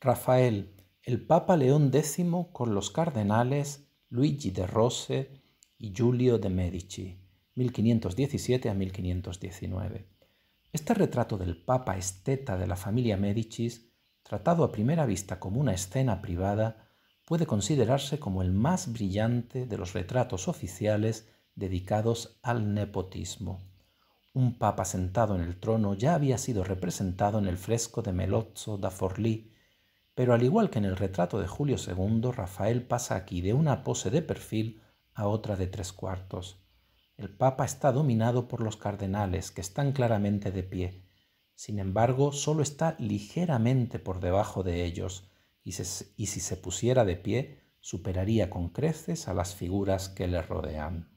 Rafael, el Papa León X con los cardenales Luigi de Rose y Giulio de Medici, 1517 a 1519. Este retrato del Papa esteta de la familia Medicis, tratado a primera vista como una escena privada, puede considerarse como el más brillante de los retratos oficiales dedicados al nepotismo. Un papa sentado en el trono ya había sido representado en el fresco de Melozzo da Forlì pero al igual que en el retrato de Julio II, Rafael pasa aquí de una pose de perfil a otra de tres cuartos. El Papa está dominado por los cardenales, que están claramente de pie. Sin embargo, solo está ligeramente por debajo de ellos, y, y si se pusiera de pie, superaría con creces a las figuras que le rodean.